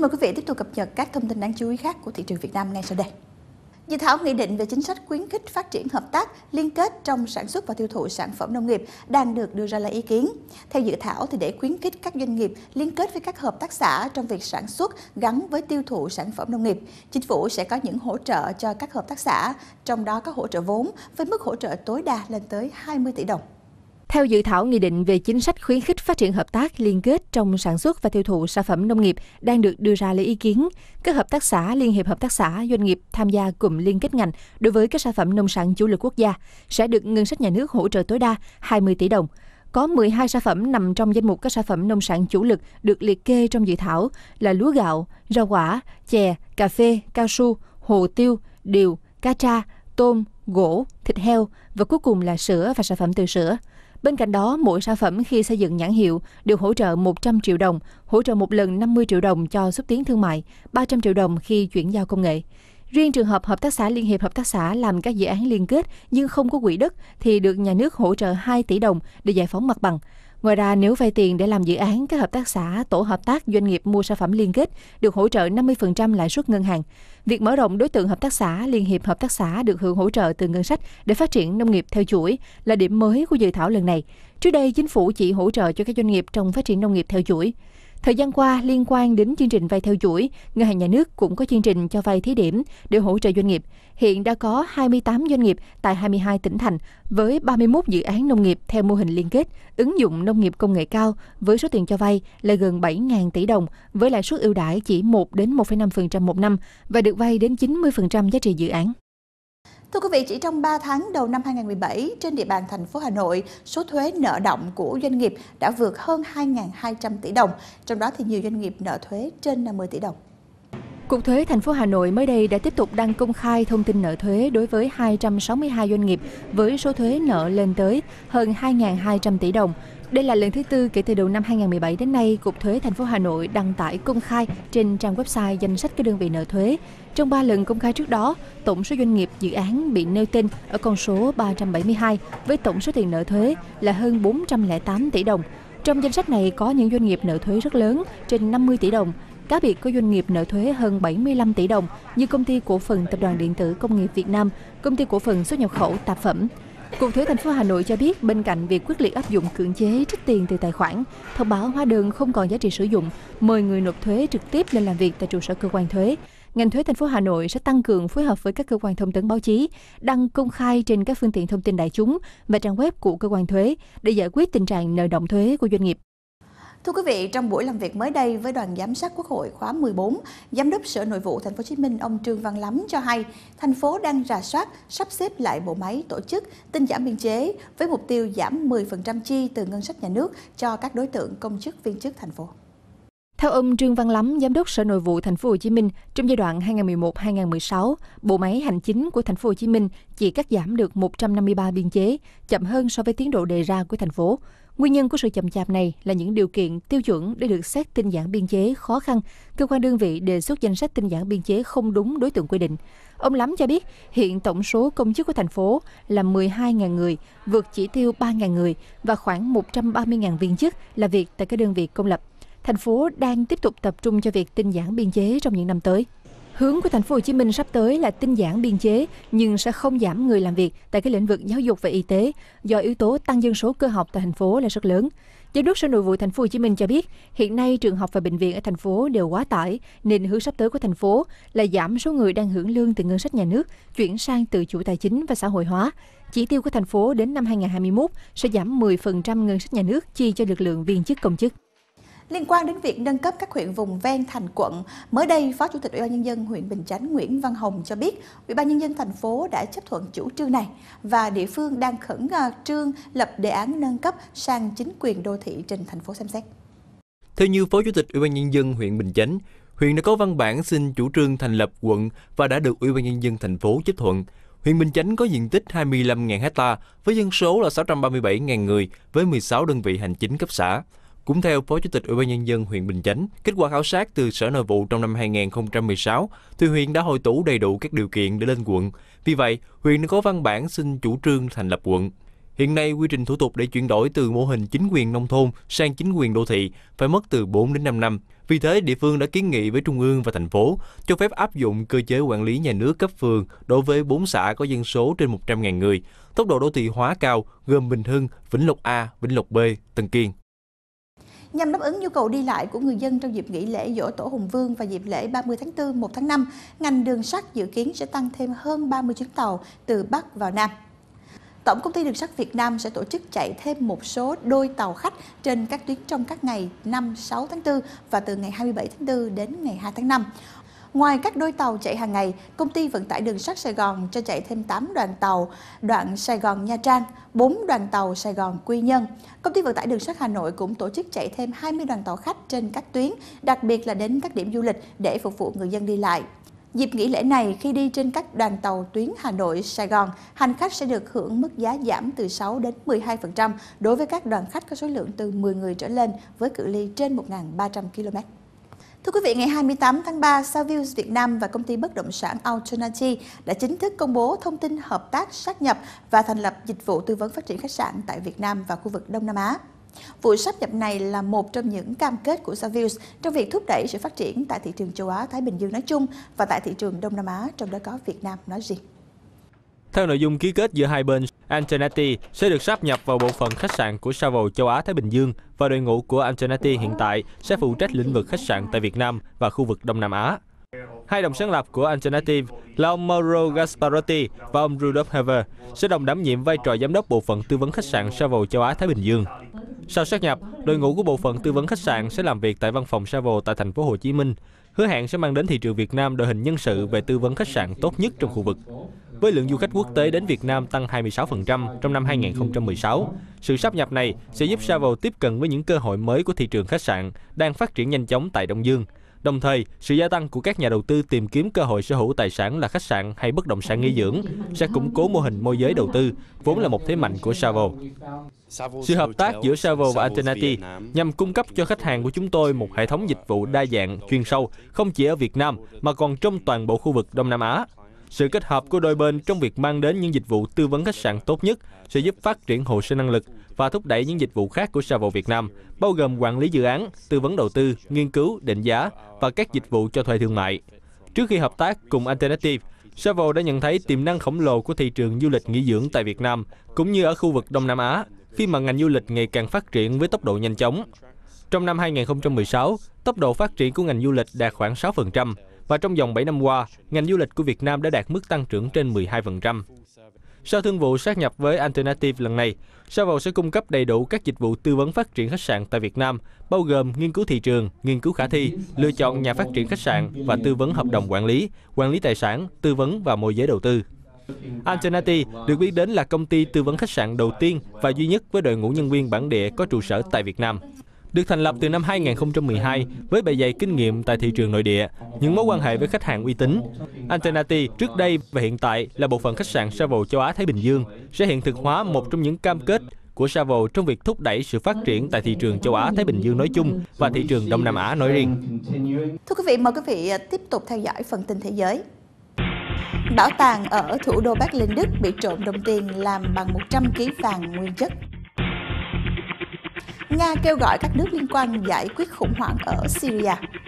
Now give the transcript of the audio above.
Xin mời quý vị tiếp tục cập nhật các thông tin đáng chú ý khác của thị trường Việt Nam ngay sau đây. Dự thảo nghị định về chính sách khuyến khích phát triển hợp tác, liên kết trong sản xuất và tiêu thụ sản phẩm nông nghiệp đang được đưa ra lấy ý kiến. Theo dự thảo thì để khuyến khích các doanh nghiệp liên kết với các hợp tác xã trong việc sản xuất gắn với tiêu thụ sản phẩm nông nghiệp, chính phủ sẽ có những hỗ trợ cho các hợp tác xã, trong đó có hỗ trợ vốn với mức hỗ trợ tối đa lên tới 20 tỷ đồng. Theo dự thảo nghị định về chính sách khuyến khích phát triển hợp tác liên kết trong sản xuất và tiêu thụ sản phẩm nông nghiệp đang được đưa ra lấy ý kiến, các hợp tác xã, liên hiệp hợp tác xã, doanh nghiệp tham gia cụm liên kết ngành đối với các sản phẩm nông sản chủ lực quốc gia sẽ được ngân sách nhà nước hỗ trợ tối đa 20 tỷ đồng. Có 12 sản phẩm nằm trong danh mục các sản phẩm nông sản chủ lực được liệt kê trong dự thảo là lúa gạo, rau quả, chè, cà phê, cao su, hồ tiêu, điều, cá tra, tôm, gỗ, thịt heo và cuối cùng là sữa và sản phẩm từ sữa. Bên cạnh đó, mỗi sản phẩm khi xây dựng nhãn hiệu được hỗ trợ 100 triệu đồng, hỗ trợ một lần 50 triệu đồng cho xúc tiến thương mại, 300 triệu đồng khi chuyển giao công nghệ. Riêng trường hợp hợp tác xã liên hiệp hợp tác xã làm các dự án liên kết nhưng không có quỹ đất thì được nhà nước hỗ trợ 2 tỷ đồng để giải phóng mặt bằng. Ngoài ra, nếu vay tiền để làm dự án, các hợp tác xã, tổ hợp tác doanh nghiệp mua sản phẩm liên kết được hỗ trợ 50% lãi suất ngân hàng. Việc mở rộng đối tượng hợp tác xã, liên hiệp hợp tác xã được hưởng hỗ trợ từ ngân sách để phát triển nông nghiệp theo chuỗi là điểm mới của dự thảo lần này. Trước đây, chính phủ chỉ hỗ trợ cho các doanh nghiệp trong phát triển nông nghiệp theo chuỗi. Thời gian qua, liên quan đến chương trình vay theo chuỗi, Ngân hàng Nhà nước cũng có chương trình cho vay thí điểm để hỗ trợ doanh nghiệp. Hiện đã có 28 doanh nghiệp tại 22 tỉnh thành với 31 dự án nông nghiệp theo mô hình liên kết, ứng dụng nông nghiệp công nghệ cao với số tiền cho vay là gần 7.000 tỷ đồng với lãi suất ưu đãi chỉ 1 đến 1,5% một năm và được vay đến 90% giá trị dự án. Thưa quý vị, chỉ trong 3 tháng đầu năm 2017, trên địa bàn thành phố Hà Nội, số thuế nợ động của doanh nghiệp đã vượt hơn 2.200 tỷ đồng, trong đó thì nhiều doanh nghiệp nợ thuế trên 50 tỷ đồng. Cục thuế thành phố Hà Nội mới đây đã tiếp tục đăng công khai thông tin nợ thuế đối với 262 doanh nghiệp với số thuế nợ lên tới hơn 2.200 tỷ đồng. Đây là lần thứ tư kể từ đầu năm 2017 đến nay, Cục Thuế thành phố Hà Nội đăng tải công khai trên trang website danh sách các đơn vị nợ thuế. Trong 3 lần công khai trước đó, tổng số doanh nghiệp dự án bị nêu tên ở con số 372 với tổng số tiền nợ thuế là hơn 408 tỷ đồng. Trong danh sách này có những doanh nghiệp nợ thuế rất lớn trên 50 tỷ đồng, Cá biệt có doanh nghiệp nợ thuế hơn 75 tỷ đồng như công ty cổ phần Tập đoàn Điện tử Công nghiệp Việt Nam, công ty cổ phần xuất nhập khẩu tạp phẩm. Cục thuế thành phố Hà Nội cho biết bên cạnh việc quyết liệt áp dụng cưỡng chế trích tiền từ tài khoản, thông báo hóa đơn không còn giá trị sử dụng, mời người nộp thuế trực tiếp lên làm việc tại trụ sở cơ quan thuế. Ngành thuế thành phố Hà Nội sẽ tăng cường phối hợp với các cơ quan thông tấn báo chí, đăng công khai trên các phương tiện thông tin đại chúng và trang web của cơ quan thuế để giải quyết tình trạng nợ động thuế của doanh nghiệp. Thưa quý vị, trong buổi làm việc mới đây với đoàn giám sát Quốc hội khóa 14, Giám đốc Sở Nội vụ Thành phố Hồ Chí Minh ông Trương Văn Lắm cho hay, thành phố đang rà soát, sắp xếp lại bộ máy tổ chức, tinh giảm biên chế với mục tiêu giảm 10% chi từ ngân sách nhà nước cho các đối tượng công chức viên chức thành phố. Theo ông Trương Văn Lắm, Giám đốc Sở Nội vụ Thành phố Hồ Chí Minh, trong giai đoạn 2011-2016, bộ máy hành chính của Thành phố Hồ Chí Minh chỉ cắt giảm được 153 biên chế, chậm hơn so với tiến độ đề ra của thành phố. Nguyên nhân của sự chậm chạp này là những điều kiện tiêu chuẩn để được xét tinh giản biên chế khó khăn. Cơ quan đơn vị đề xuất danh sách tinh giản biên chế không đúng đối tượng quy định. Ông Lắm cho biết, hiện tổng số công chức của thành phố là 12.000 người, vượt chỉ tiêu 3.000 người và khoảng 130.000 viên chức là việc tại các đơn vị công lập thành phố đang tiếp tục tập trung cho việc tinh giản biên chế trong những năm tới. Hướng của thành phố Hồ Chí Minh sắp tới là tinh giản biên chế nhưng sẽ không giảm người làm việc tại các lĩnh vực giáo dục và y tế do yếu tố tăng dân số cơ học tại thành phố là rất lớn. Giám đốc Sở Nội vụ thành phố Hồ Chí Minh cho biết, hiện nay trường học và bệnh viện ở thành phố đều quá tải nên hướng sắp tới của thành phố là giảm số người đang hưởng lương từ ngân sách nhà nước chuyển sang tự chủ tài chính và xã hội hóa. Chỉ tiêu của thành phố đến năm 2021 sẽ giảm 10% ngân sách nhà nước chi cho lực lượng viên chức công chức. Liên quan đến việc nâng cấp các huyện vùng ven thành quận, mới đây Phó Chủ tịch Ủy ban nhân dân huyện Bình Chánh Nguyễn Văn Hồng cho biết, Ủy ban nhân dân thành phố đã chấp thuận chủ trương này và địa phương đang khẩn à, trương lập đề án nâng cấp sang chính quyền đô thị trình thành phố xem xét. Theo như Phó Chủ tịch Ủy ban nhân dân huyện Bình Chánh, huyện đã có văn bản xin chủ trương thành lập quận và đã được Ủy ban nhân dân thành phố chấp thuận. Huyện Bình Chánh có diện tích 25.000 ha với dân số là 637.000 người với 16 đơn vị hành chính cấp xã. Cũng theo Phó Chủ tịch Ủy ban nhân dân huyện Bình Chánh, kết quả khảo sát từ Sở Nội vụ trong năm 2016, thì huyện đã hội tụ đầy đủ các điều kiện để lên quận. Vì vậy, huyện đã có văn bản xin chủ trương thành lập quận. Hiện nay, quy trình thủ tục để chuyển đổi từ mô hình chính quyền nông thôn sang chính quyền đô thị phải mất từ 4 đến 5 năm. Vì thế, địa phương đã kiến nghị với Trung ương và thành phố cho phép áp dụng cơ chế quản lý nhà nước cấp phường đối với 4 xã có dân số trên 100.000 người, tốc độ đô thị hóa cao gồm Bình Hưng, Vĩnh Lộc A, Vĩnh Lộc B, Tân Kiên nhằm đáp ứng nhu cầu đi lại của người dân trong dịp nghỉ lễ dỗ tổ Hùng Vương và dịp lễ 30 tháng 4, 1 tháng 5, ngành đường sắt dự kiến sẽ tăng thêm hơn 30 chuyến tàu từ Bắc vào Nam. Tổng công ty Đường sắt Việt Nam sẽ tổ chức chạy thêm một số đôi tàu khách trên các tuyến trong các ngày 5, 6 tháng 4 và từ ngày 27 tháng 4 đến ngày 2 tháng 5. Ngoài các đôi tàu chạy hàng ngày, công ty vận tải đường sắt Sài Gòn cho chạy thêm 8 đoàn tàu đoạn Sài Gòn Nha Trang, 4 đoàn tàu Sài Gòn Quy Nhơn. Công ty vận tải đường sắt Hà Nội cũng tổ chức chạy thêm 20 đoàn tàu khách trên các tuyến, đặc biệt là đến các điểm du lịch để phục vụ người dân đi lại. Dịp nghỉ lễ này, khi đi trên các đoàn tàu tuyến Hà Nội, Sài Gòn, hành khách sẽ được hưởng mức giá giảm từ 6 đến 12% đối với các đoàn khách có số lượng từ 10 người trở lên với cự ly trên 1.300 km. Thưa quý vị, ngày 28 tháng 3, Savills Việt Nam và công ty bất động sản Alternati đã chính thức công bố thông tin hợp tác sát nhập và thành lập dịch vụ tư vấn phát triển khách sạn tại Việt Nam và khu vực Đông Nam Á. Vụ sáp nhập này là một trong những cam kết của Savills trong việc thúc đẩy sự phát triển tại thị trường châu Á-Thái Bình Dương nói chung và tại thị trường Đông Nam Á, trong đó có Việt Nam nói riêng. Theo nội dung ký kết giữa hai bên, Ancelotti sẽ được sáp nhập vào bộ phận khách sạn của Savile châu Á Thái Bình Dương và đội ngũ của Ancelotti hiện tại sẽ phụ trách lĩnh vực khách sạn tại Việt Nam và khu vực Đông Nam Á. Hai đồng sáng lập của Ancelotti là ông Mauro Gasparotti và ông Rudolf Hever, sẽ đồng đảm nhiệm vai trò giám đốc bộ phận tư vấn khách sạn Savile châu Á Thái Bình Dương. Sau sát nhập, đội ngũ của bộ phận tư vấn khách sạn sẽ làm việc tại văn phòng Savile tại thành phố Hồ Chí Minh, hứa hẹn sẽ mang đến thị trường Việt Nam đội hình nhân sự về tư vấn khách sạn tốt nhất trong khu vực với lượng du khách quốc tế đến Việt Nam tăng 26% trong năm 2016. Sự sắp nhập này sẽ giúp Savo tiếp cận với những cơ hội mới của thị trường khách sạn đang phát triển nhanh chóng tại Đông Dương. Đồng thời, sự gia tăng của các nhà đầu tư tìm kiếm cơ hội sở hữu tài sản là khách sạn hay bất động sản nghỉ dưỡng sẽ củng cố mô hình môi giới đầu tư, vốn là một thế mạnh của Savo. Sự hợp tác giữa Savo và Alternati nhằm cung cấp cho khách hàng của chúng tôi một hệ thống dịch vụ đa dạng, chuyên sâu, không chỉ ở Việt Nam mà còn trong toàn bộ khu vực Đông Nam Á. Sự kết hợp của đôi bên trong việc mang đến những dịch vụ tư vấn khách sạn tốt nhất sẽ giúp phát triển hồ sơ năng lực và thúc đẩy những dịch vụ khác của Savo Việt Nam, bao gồm quản lý dự án, tư vấn đầu tư, nghiên cứu, định giá và các dịch vụ cho thuê thương mại. Trước khi hợp tác cùng Alternative, Savo đã nhận thấy tiềm năng khổng lồ của thị trường du lịch nghỉ dưỡng tại Việt Nam cũng như ở khu vực Đông Nam Á khi mà ngành du lịch ngày càng phát triển với tốc độ nhanh chóng. Trong năm 2016, tốc độ phát triển của ngành du lịch đạt khoảng 6%, và trong vòng 7 năm qua, ngành du lịch của Việt Nam đã đạt mức tăng trưởng trên 12%. Sau thương vụ sát nhập với Alternative lần này, Savo sẽ cung cấp đầy đủ các dịch vụ tư vấn phát triển khách sạn tại Việt Nam, bao gồm nghiên cứu thị trường, nghiên cứu khả thi, lựa chọn nhà phát triển khách sạn và tư vấn hợp đồng quản lý, quản lý tài sản, tư vấn và môi giới đầu tư. Alternati được biết đến là công ty tư vấn khách sạn đầu tiên và duy nhất với đội ngũ nhân viên bản địa có trụ sở tại Việt Nam. Được thành lập từ năm 2012 với bề dày kinh nghiệm tại thị trường nội địa, những mối quan hệ với khách hàng uy tín. Antenati trước đây và hiện tại là bộ phận khách sạn Savel châu Á Thái Bình Dương sẽ hiện thực hóa một trong những cam kết của Savel trong việc thúc đẩy sự phát triển tại thị trường châu Á Thái Bình Dương nói chung và thị trường Đông Nam Á nói riêng. Thưa quý vị, mời quý vị à, tiếp tục theo dõi phần tin thế giới. Bảo tàng ở thủ đô Berlin Đức bị trộm đồng tiền làm bằng 100 kg vàng nguyên chất. Nga kêu gọi các nước liên quan giải quyết khủng hoảng ở Syria